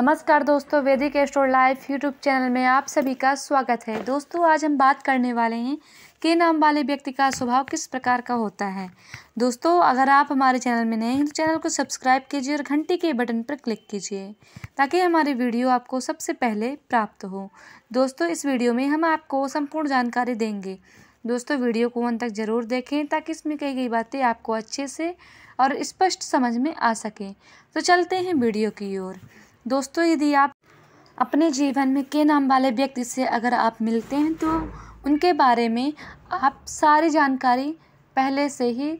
नमस्कार दोस्तों वैदिक एस्ट्रो लाइफ यूट्यूब चैनल में आप सभी का स्वागत है दोस्तों आज हम बात करने वाले हैं के नाम वाले व्यक्ति का स्वभाव किस प्रकार का होता है दोस्तों अगर आप हमारे चैनल में नए हैं तो चैनल को सब्सक्राइब कीजिए और घंटी के बटन पर क्लिक कीजिए ताकि हमारी वीडियो आपको सबसे पहले प्राप्त हो दोस्तों इस वीडियो में हम आपको संपूर्ण जानकारी देंगे दोस्तों वीडियो को अंत तक ज़रूर देखें ताकि इसमें कही गई बातें आपको अच्छे से और स्पष्ट समझ में आ सकें तो चलते हैं वीडियो की ओर दोस्तों यदि आप अपने जीवन में के नाम वाले व्यक्ति से अगर आप मिलते हैं तो उनके बारे में आप सारी जानकारी पहले से ही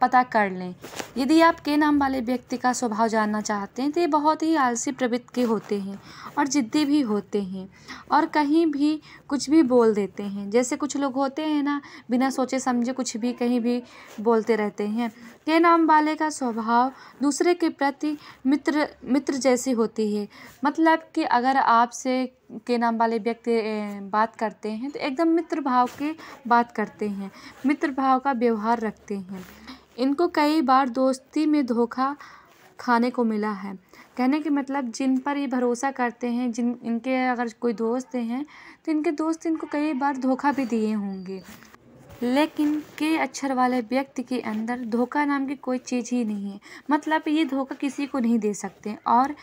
पता कर लें यदि आप के नाम वाले व्यक्ति का स्वभाव जानना चाहते हैं तो ये बहुत ही आलसी प्रवृत्ति के होते हैं और ज़िद्दी भी होते हैं और कहीं भी कुछ भी बोल देते हैं जैसे कुछ लोग होते हैं ना बिना सोचे समझे कुछ भी कहीं भी बोलते रहते हैं के नाम वाले का स्वभाव दूसरे के प्रति मित्र मित्र जैसी होती है मतलब कि अगर आपसे के नाम वाले व्यक्ति बात करते हैं तो एकदम मित्र भाव के बात करते हैं मित्र भाव का व्यवहार रखते हैं इनको कई बार दोस्ती में धोखा खाने को मिला है कहने के मतलब जिन पर ये भरोसा करते हैं जिन इनके अगर कोई दोस्त हैं तो इनके दोस्त इनको कई बार धोखा भी दिए होंगे लेकिन के अक्षर वाले व्यक्ति के अंदर धोखा नाम की कोई चीज़ ही नहीं है मतलब ये धोखा किसी को नहीं दे सकते और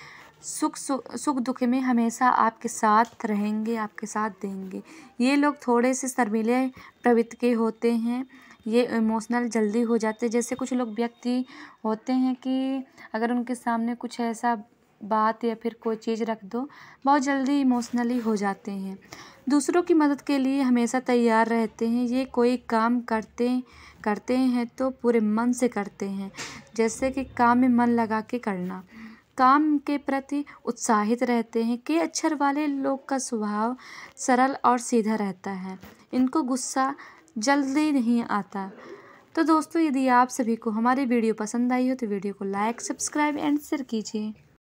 सुख सुख दुख में हमेशा आपके साथ रहेंगे आपके साथ देंगे ये लोग थोड़े से शर्मीले प्रवृत्ति के होते हैं ये इमोशनल जल्दी हो जाते हैं जैसे कुछ लोग व्यक्ति होते हैं कि अगर उनके सामने कुछ ऐसा बात या फिर कोई चीज़ रख दो बहुत जल्दी इमोशनली हो जाते हैं दूसरों की मदद के लिए हमेशा तैयार रहते हैं ये कोई काम करते करते हैं तो पूरे मन से करते हैं जैसे कि काम में मन लगा के करना काम के प्रति उत्साहित रहते हैं के अक्षर वाले लोग का स्वभाव सरल और सीधा रहता है इनको गुस्सा जल्दी नहीं आता तो दोस्तों यदि आप सभी को हमारी वीडियो पसंद आई हो तो वीडियो को लाइक सब्सक्राइब एंड शेयर कीजिए